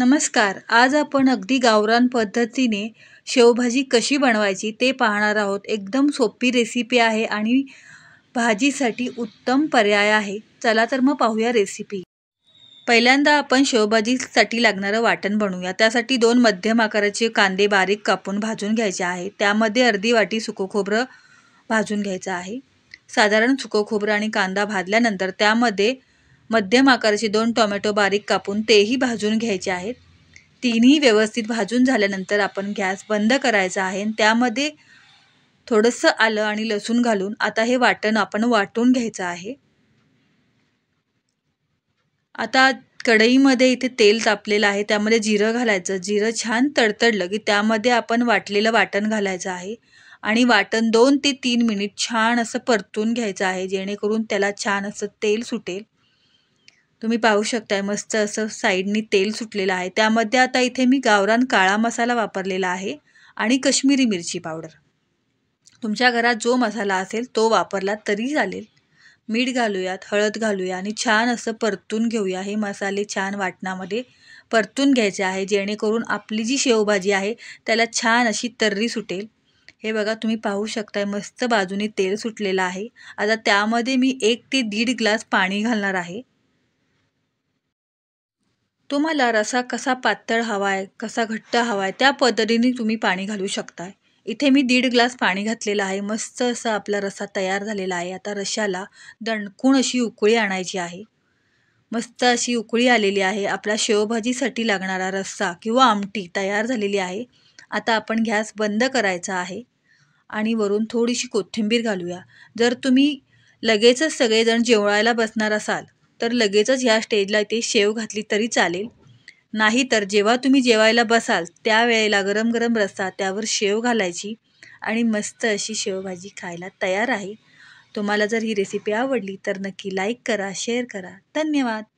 नमस्कार आज आपण अगदी गावरान पद्धतीने शेवभाजी कशी बनवायची ते पाहणार आहोत एकदम सोपी रेसिपी आहे आणि भाजीसाठी उत्तम पर्याय आहे चला तर मग पाहूया रेसिपी पहिल्यांदा आपण शेवभाजीसाठी लागणारं वाटण बनवूया त्यासाठी दोन मध्यम आकाराचे कांदे बारीक कापून भाजून घ्यायचे आहे त्यामध्ये अर्धी वाटी सुकं खोबरं भाजून घ्यायचं आहे साधारण सुकं खोबरं आणि कांदा भाजल्यानंतर त्यामध्ये मध्यम आकाराचे दोन टोमॅटो बारीक कापून तेही भाजून घ्यायचे आहेत तिन्ही व्यवस्थित भाजून झाल्यानंतर आपण गॅस बंद करायचा आहे त्यामध्ये थोडंसं आलं आणि लसूण घालून आता हे वाटण आपण वाटून घ्यायचं आहे आता कढईमध्ये इथे तेल तापलेलं आहे त्यामध्ये जिरं घालायचं जिरं छान तडतडलं की त्यामध्ये आपण वाटलेलं वाटण घालायचं आहे आणि वाटण दोन ते तीन मिनिट छान असं परतून घ्यायचं आहे जेणेकरून त्याला छान असं तेल सुटेल तुम्ही पाहू शकताय मस्त असं साईडनी तेल सुटलेलं आहे त्यामध्ये आता इथे मी गावरान काळा मसाला वापरलेला आहे आणि कश्मीरी मिरची पावडर तुमच्या घरात जो मसाला असेल तो वापरला तरी चालेल मीठ घालूयात हळद घालूया आणि छान असं परतून घेऊया हे मसाले छान वाटणामध्ये परतून घ्यायचे आहे जेणेकरून आपली जी शेवभाजी आहे त्याला छान अशी तर्री सुटेल हे बघा तुम्ही पाहू शकताय मस्त बाजूने तेल सुटलेलं आहे आता त्यामध्ये मी एक ते दीड ग्लास पाणी घालणार आहे तुम्हाला रसा कसा पातळ हवा आहे कसा घट्ट हवा आहे त्या पद्धतीने तुम्ही पाणी घालू शकता इथे मी दीड ग्लास पाणी घातलेलं आहे मस्त असा आपला रसा तयार झालेला आहे आता रशाला दणकून अशी उकळी आणायची आहे मस्त अशी उकळी आलेली आहे आपल्या शेवभाजीसाठी लागणारा रस्सा किंवा आमटी तयार झालेली आहे आता आपण गॅस बंद करायचा आहे आणि वरून थोडीशी कोथिंबीर घालूया जर तुम्ही लगेचच सगळेजण जेवायला बसणार असाल तर लगेचच ह्या स्टेजला ते शेव घातली तरी चालेल नाहीतर जेव्हा तुम्ही जेवायला बसाल त्यावेळेला गरम गरम रस्सा त्यावर शेव घालायची आणि मस्त अशी शेवभाजी खायला तयार आहे तुम्हाला जर ही रेसिपी आवडली तर नक्की लाईक करा शेअर करा धन्यवाद